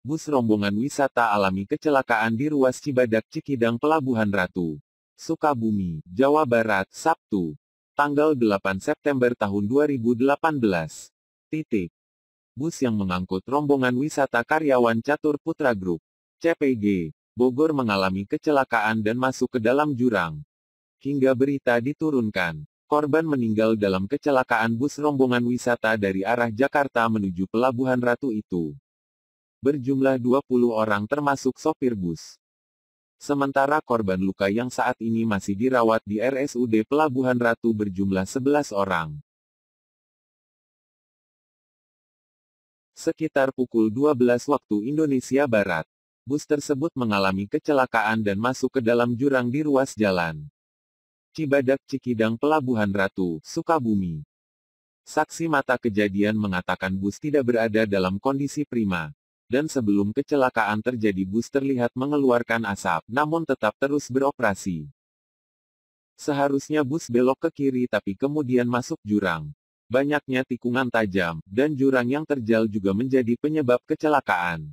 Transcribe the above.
bus rombongan wisata alami kecelakaan di ruas Cibadak Cikidang Pelabuhan Ratu, Sukabumi, Jawa Barat, Sabtu, tanggal 8 September tahun 2018. Titik. Bus yang mengangkut rombongan wisata karyawan Catur Putra Group, CPG, Bogor mengalami kecelakaan dan masuk ke dalam jurang. Hingga berita diturunkan, korban meninggal dalam kecelakaan bus rombongan wisata dari arah Jakarta menuju Pelabuhan Ratu itu berjumlah 20 orang termasuk sopir bus. Sementara korban luka yang saat ini masih dirawat di RSUD Pelabuhan Ratu berjumlah 11 orang. Sekitar pukul 12 waktu Indonesia Barat, bus tersebut mengalami kecelakaan dan masuk ke dalam jurang di ruas jalan. Cibadak Cikidang Pelabuhan Ratu, Sukabumi. Saksi mata kejadian mengatakan bus tidak berada dalam kondisi prima dan sebelum kecelakaan terjadi bus terlihat mengeluarkan asap, namun tetap terus beroperasi. Seharusnya bus belok ke kiri tapi kemudian masuk jurang. Banyaknya tikungan tajam, dan jurang yang terjal juga menjadi penyebab kecelakaan.